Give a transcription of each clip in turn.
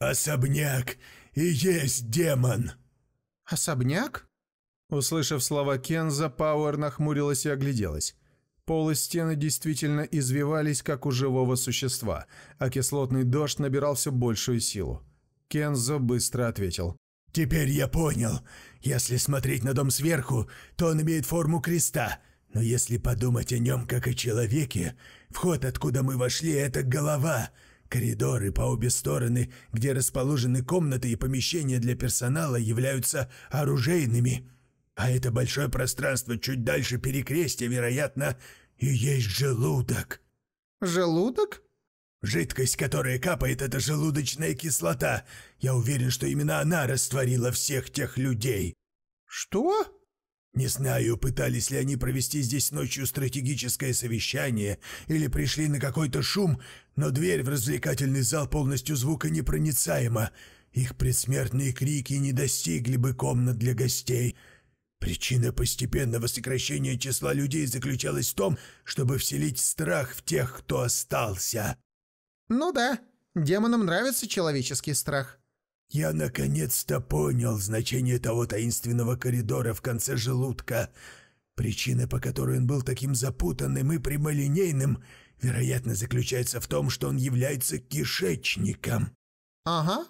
«Особняк и есть демон!» «Особняк?» Услышав слова Кенза, Пауэр нахмурилась и огляделась. Полы стены действительно извивались, как у живого существа, а кислотный дождь набирал все большую силу. Кензо быстро ответил. «Теперь я понял. Если смотреть на дом сверху, то он имеет форму креста. Но если подумать о нем, как о человеке, вход, откуда мы вошли, — это голова. Коридоры по обе стороны, где расположены комнаты и помещения для персонала, являются оружейными. А это большое пространство чуть дальше перекрестия, вероятно, и есть желудок. Желудок? Жидкость, которая капает, это желудочная кислота. Я уверен, что именно она растворила всех тех людей. Что? Не знаю, пытались ли они провести здесь ночью стратегическое совещание или пришли на какой-то шум, но дверь в развлекательный зал полностью звуконепроницаема. Их предсмертные крики не достигли бы комнат для гостей. Причина постепенного сокращения числа людей заключалась в том, чтобы вселить страх в тех, кто остался. «Ну да, демонам нравится человеческий страх», я наконец-то понял значение того таинственного коридора в конце желудка. Причина, по которой он был таким запутанным и прямолинейным, вероятно, заключается в том, что он является кишечником. Ага.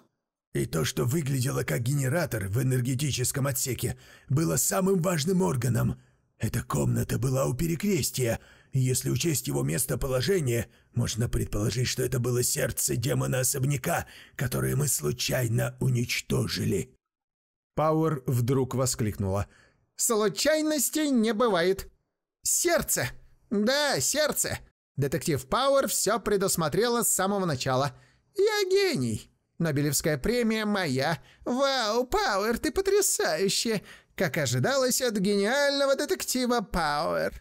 И то, что выглядело как генератор в энергетическом отсеке, было самым важным органом. Эта комната была у перекрестия — если учесть его местоположение, можно предположить, что это было сердце демона-особняка, которое мы случайно уничтожили». Пауэр вдруг воскликнула. «Случайностей не бывает. Сердце! Да, сердце! Детектив Пауэр все предусмотрела с самого начала. Я гений!» Нобелевская премия моя. Вау, Пауэр, ты потрясающе! Как ожидалось от гениального детектива Пауэр.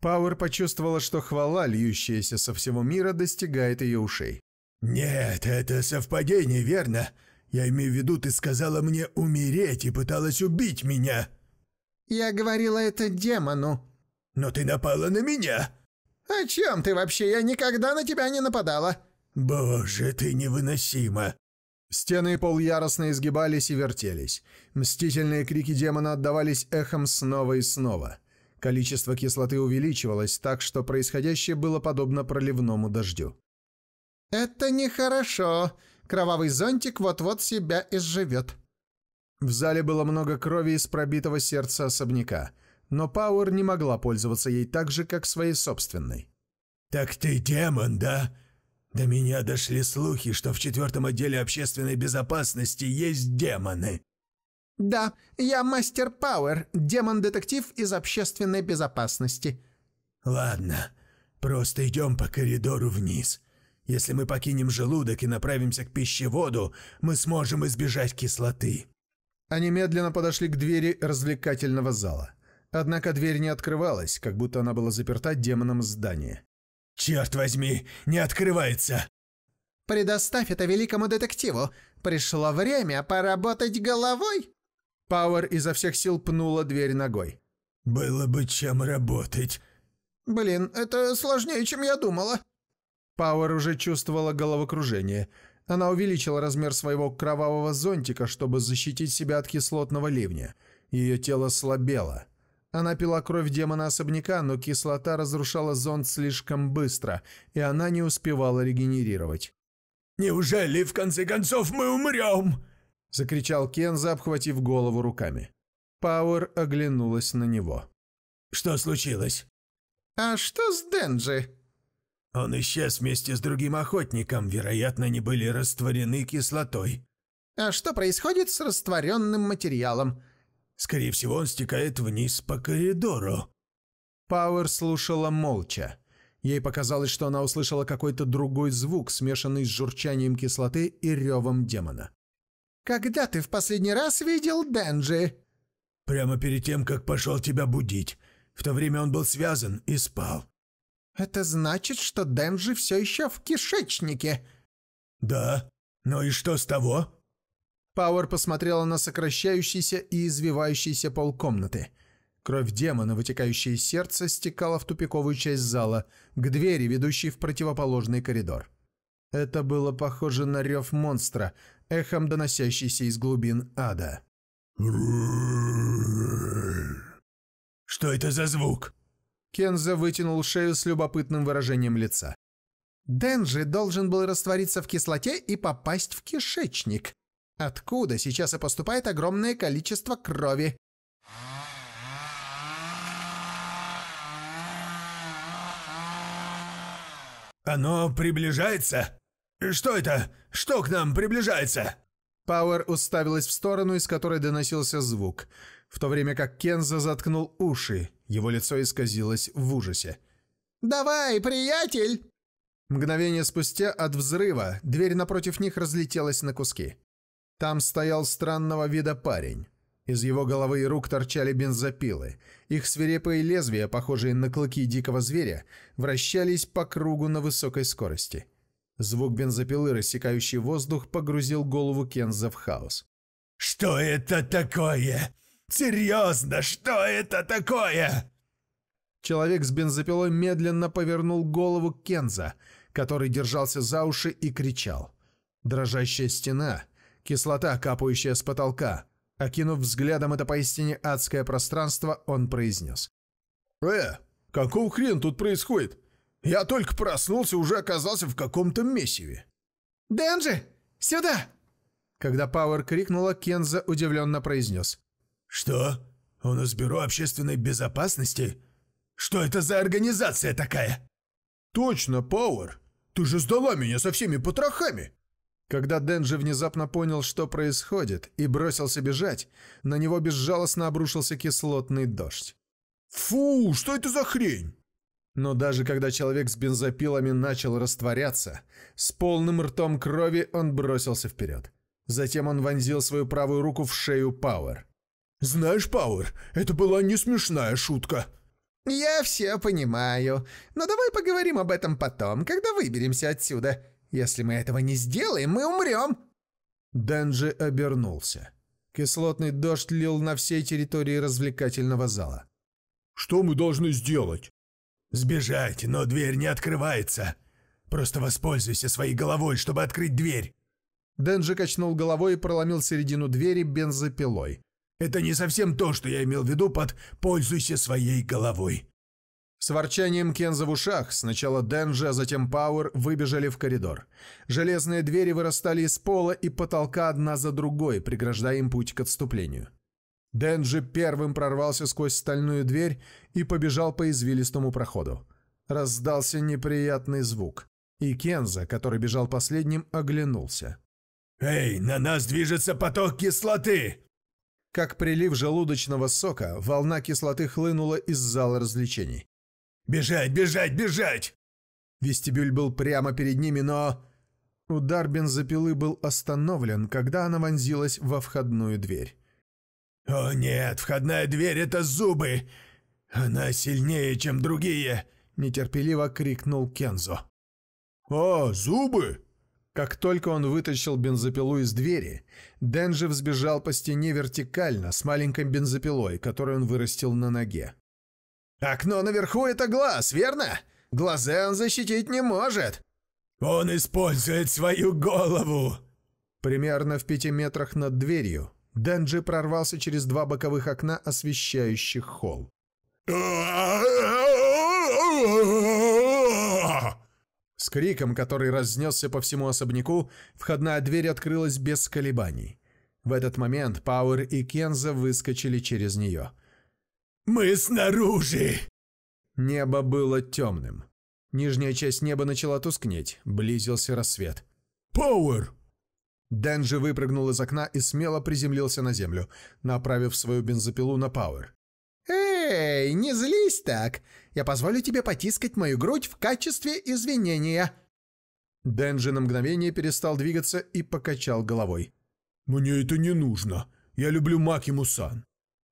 Пауэр почувствовала, что хвала, льющаяся со всего мира, достигает ее ушей. «Нет, это совпадение, верно? Я имею в виду, ты сказала мне умереть и пыталась убить меня!» «Я говорила это демону». «Но ты напала на меня!» «О чем ты вообще? Я никогда на тебя не нападала!» «Боже, ты невыносима!» Стены и пол яростно изгибались и вертелись. Мстительные крики демона отдавались эхом снова и снова. Количество кислоты увеличивалось так, что происходящее было подобно проливному дождю. «Это нехорошо. Кровавый зонтик вот-вот себя изживет». В зале было много крови из пробитого сердца особняка, но Пауэр не могла пользоваться ей так же, как своей собственной. «Так ты демон, да? До меня дошли слухи, что в четвертом отделе общественной безопасности есть демоны». «Да, я мастер Пауэр, демон-детектив из общественной безопасности». «Ладно, просто идем по коридору вниз. Если мы покинем желудок и направимся к пищеводу, мы сможем избежать кислоты». Они медленно подошли к двери развлекательного зала. Однако дверь не открывалась, как будто она была заперта демоном здания. «Черт возьми, не открывается!» «Предоставь это великому детективу. Пришло время поработать головой!» Пауэр изо всех сил пнула дверь ногой. «Было бы чем работать». «Блин, это сложнее, чем я думала». Пауэр уже чувствовала головокружение. Она увеличила размер своего кровавого зонтика, чтобы защитить себя от кислотного ливня. Ее тело слабело. Она пила кровь демона особняка, но кислота разрушала зонт слишком быстро, и она не успевала регенерировать. «Неужели, в конце концов, мы умрем?» – закричал Кенза, обхватив голову руками. Пауэр оглянулась на него. «Что случилось?» «А что с Денджи?» «Он исчез вместе с другим охотником. Вероятно, не были растворены кислотой». «А что происходит с растворенным материалом?» «Скорее всего, он стекает вниз по коридору». Пауэр слушала молча. Ей показалось, что она услышала какой-то другой звук, смешанный с журчанием кислоты и ревом демона. «Когда ты в последний раз видел Денджи?» «Прямо перед тем, как пошел тебя будить. В то время он был связан и спал». «Это значит, что Денджи все еще в кишечнике?» «Да. Ну и что с того?» Пауэр посмотрела на сокращающийся и извивающийся пол комнаты. Кровь демона, вытекающая из сердца, стекала в тупиковую часть зала, к двери, ведущей в противоположный коридор. Это было похоже на рев монстра, эхом доносящийся из глубин ада. «Что это за звук?» Кенза вытянул шею с любопытным выражением лица. Денджи должен был раствориться в кислоте и попасть в кишечник, откуда сейчас и поступает огромное количество крови. «Оно приближается?» «Что это? Что к нам приближается?» Пауэр уставилась в сторону, из которой доносился звук, в то время как Кенза заткнул уши, его лицо исказилось в ужасе. «Давай, приятель!» Мгновение спустя от взрыва дверь напротив них разлетелась на куски. Там стоял странного вида парень. Из его головы и рук торчали бензопилы. Их свирепые лезвия, похожие на клыки дикого зверя, вращались по кругу на высокой скорости. Звук бензопилы, рассекающий воздух, погрузил голову Кенза в хаос. «Что это такое? Серьезно, что это такое?» Человек с бензопилой медленно повернул голову Кенза, который держался за уши и кричал. Дрожащая стена, кислота, капающая с потолка. Окинув взглядом это поистине адское пространство, он произнес. «Э, какого хрен тут происходит? Я только проснулся, уже оказался в каком-то месиве. «Дэнджи, сюда!» Когда Пауэр крикнула, Кенза удивленно произнес. «Что? Он из Бюро общественной безопасности? Что это за организация такая?» «Точно, Пауэр! Ты же сдала меня со всеми потрохами!» Когда Дэнджи внезапно понял, что происходит, и бросился бежать, на него безжалостно обрушился кислотный дождь. «Фу, что это за хрень?» Но даже когда человек с бензопилами начал растворяться, с полным ртом крови он бросился вперед. Затем он вонзил свою правую руку в шею Пауэр. «Знаешь, Пауэр, это была не смешная шутка!» «Я все понимаю, но давай поговорим об этом потом, когда выберемся отсюда. Если мы этого не сделаем, мы умрем!» Дэнджи обернулся. Кислотный дождь лил на всей территории развлекательного зала. «Что мы должны сделать?» «Сбежать, но дверь не открывается. Просто воспользуйся своей головой, чтобы открыть дверь». Дэнджи качнул головой и проломил середину двери бензопилой. «Это не совсем то, что я имел в виду под «пользуйся своей головой». С ворчанием Кенза в ушах сначала Дэнджи, а затем Пауэр выбежали в коридор. Железные двери вырастали из пола и потолка одна за другой, преграждая им путь к отступлению. Дэнджи первым прорвался сквозь стальную дверь и побежал по извилистому проходу. Раздался неприятный звук, и Кенза, который бежал последним, оглянулся. «Эй, на нас движется поток кислоты!» Как прилив желудочного сока, волна кислоты хлынула из зала развлечений. «Бежать, бежать, бежать!» Вестибюль был прямо перед ними, но... Удар бензопилы был остановлен, когда она вонзилась во входную дверь. «О нет, входная дверь — это зубы! Она сильнее, чем другие!» — нетерпеливо крикнул Кензо. «А, зубы!» Как только он вытащил бензопилу из двери, Денджи взбежал по стене вертикально с маленькой бензопилой, которую он вырастил на ноге. «Окно наверху — это глаз, верно? Глаза он защитить не может!» «Он использует свою голову!» Примерно в пяти метрах над дверью Денджи прорвался через два боковых окна, освещающих холл. С криком, который разнесся по всему особняку, входная дверь открылась без колебаний. В этот момент Пауэр и Кенза выскочили через нее. «Мы снаружи!» Небо было темным. Нижняя часть неба начала тускнеть, близился рассвет. «Пауэр, Дэнджи выпрыгнул из окна и смело приземлился на землю, направив свою бензопилу на Пауэр. «Эй, не злись так! Я позволю тебе потискать мою грудь в качестве извинения!» Дэнджи на мгновение перестал двигаться и покачал головой. «Мне это не нужно. Я люблю Маки Мусан.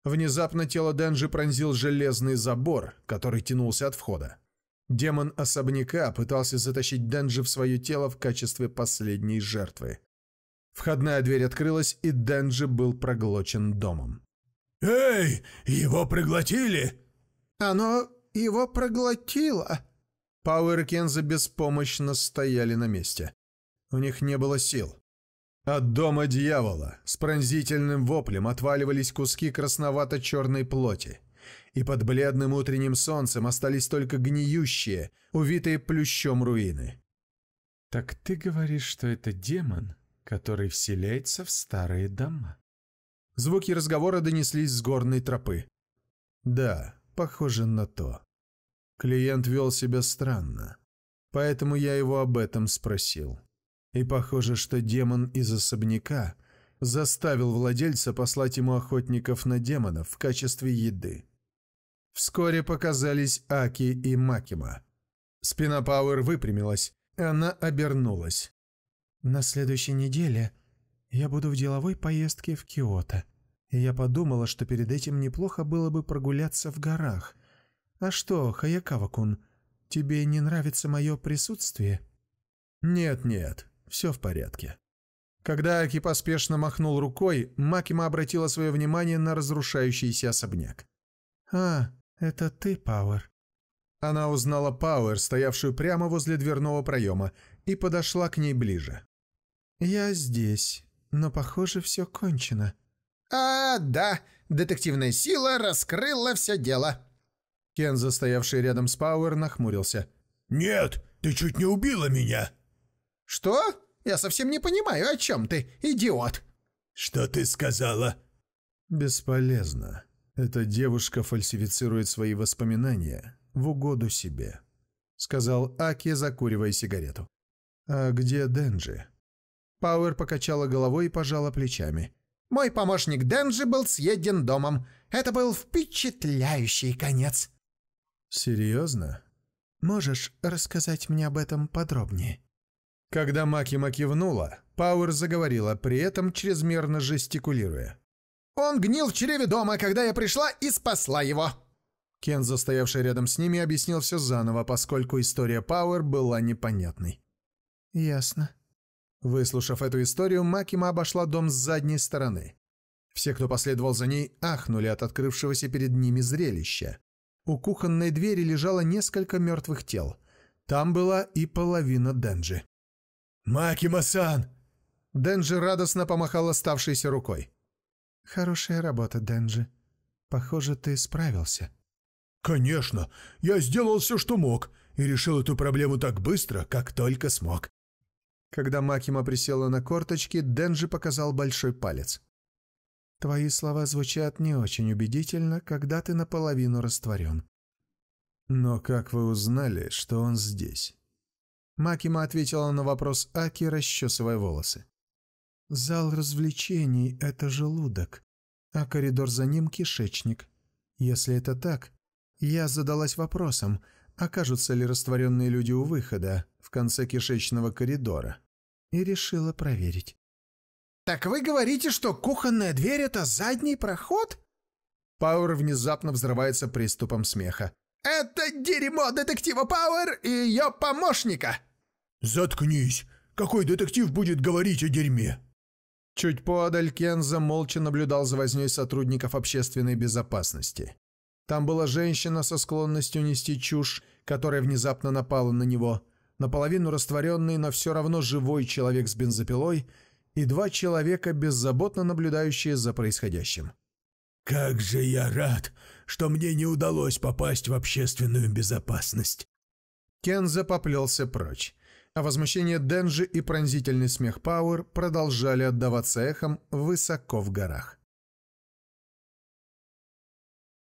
Внезапно тело Дэнджи пронзил железный забор, который тянулся от входа. Демон особняка пытался затащить Дэнджи в свое тело в качестве последней жертвы. Входная дверь открылась, и Денджи был проглочен домом. «Эй, его проглотили!» «Оно его проглотило!» Пауэр и Кенза беспомощно стояли на месте. У них не было сил. От дома дьявола с пронзительным воплем отваливались куски красновато-черной плоти. И под бледным утренним солнцем остались только гниющие, увитые плющом руины. «Так ты говоришь, что это демон?» который вселяется в старые дома. Звуки разговора донеслись с горной тропы. Да, похоже на то. Клиент вел себя странно, поэтому я его об этом спросил. И похоже, что демон из особняка заставил владельца послать ему охотников на демонов в качестве еды. Вскоре показались Аки и Макима. Спина Пауэр выпрямилась, и она обернулась. На следующей неделе я буду в деловой поездке в Киото. И я подумала, что перед этим неплохо было бы прогуляться в горах. А что, Хаякава-кун, тебе не нравится мое присутствие? Нет-нет, все в порядке. Когда Аки поспешно махнул рукой, Макима обратила свое внимание на разрушающийся особняк. «А, это ты, Пауэр?» Она узнала Пауэр, стоявшую прямо возле дверного проема, и подошла к ней ближе. «Я здесь, но, похоже, все кончено». «А, да, детективная сила раскрыла все дело». Кен, застоявший рядом с Пауэр, нахмурился. «Нет, ты чуть не убила меня!» «Что? Я совсем не понимаю, о чем ты, идиот!» «Что ты сказала?» «Бесполезно. Эта девушка фальсифицирует свои воспоминания в угоду себе», — сказал Аки, закуривая сигарету. «А где Денджи?» Пауэр покачала головой и пожала плечами. «Мой помощник Денджи был съеден домом. Это был впечатляющий конец». «Серьезно? Можешь рассказать мне об этом подробнее?» Когда Макима кивнула, Пауэр заговорила, при этом чрезмерно жестикулируя. «Он гнил в чреве дома, когда я пришла и спасла его!» Кен, застоявший рядом с ними, объяснил все заново, поскольку история Пауэр была непонятной. «Ясно», Выслушав эту историю, Макима обошла дом с задней стороны. Все, кто последовал за ней, ахнули от открывшегося перед ними зрелища. У кухонной двери лежало несколько мертвых тел. Там была и половина Денджи. «Макима-сан!» Денджи радостно помахал оставшейся рукой. «Хорошая работа, Денджи. Похоже, ты справился». «Конечно. Я сделал все, что мог, и решил эту проблему так быстро, как только смог. Когда Макима присела на корточки, Денджи показал большой палец. «Твои слова звучат не очень убедительно, когда ты наполовину растворен». «Но как вы узнали, что он здесь?» Макима ответила на вопрос Аки, расчесывая волосы. «Зал развлечений — это желудок, а коридор за ним — кишечник. Если это так, я задалась вопросом, окажутся ли растворенные люди у выхода, в конце кишечного коридора и решила проверить. «Так вы говорите, что кухонная дверь — это задний проход?» Пауэр внезапно взрывается приступом смеха. «Это дерьмо детектива Пауэр и ее помощника!» «Заткнись! Какой детектив будет говорить о дерьме?» Чуть подаль Кенза молча наблюдал за возней сотрудников общественной безопасности. Там была женщина со склонностью нести чушь, которая внезапно напала на него наполовину растворенный, но все равно живой человек с бензопилой и два человека, беззаботно наблюдающие за происходящим. «Как же я рад, что мне не удалось попасть в общественную безопасность!» Кенза поплелся прочь, а возмущение Денжи и пронзительный смех Пауэр продолжали отдаваться эхом высоко в горах.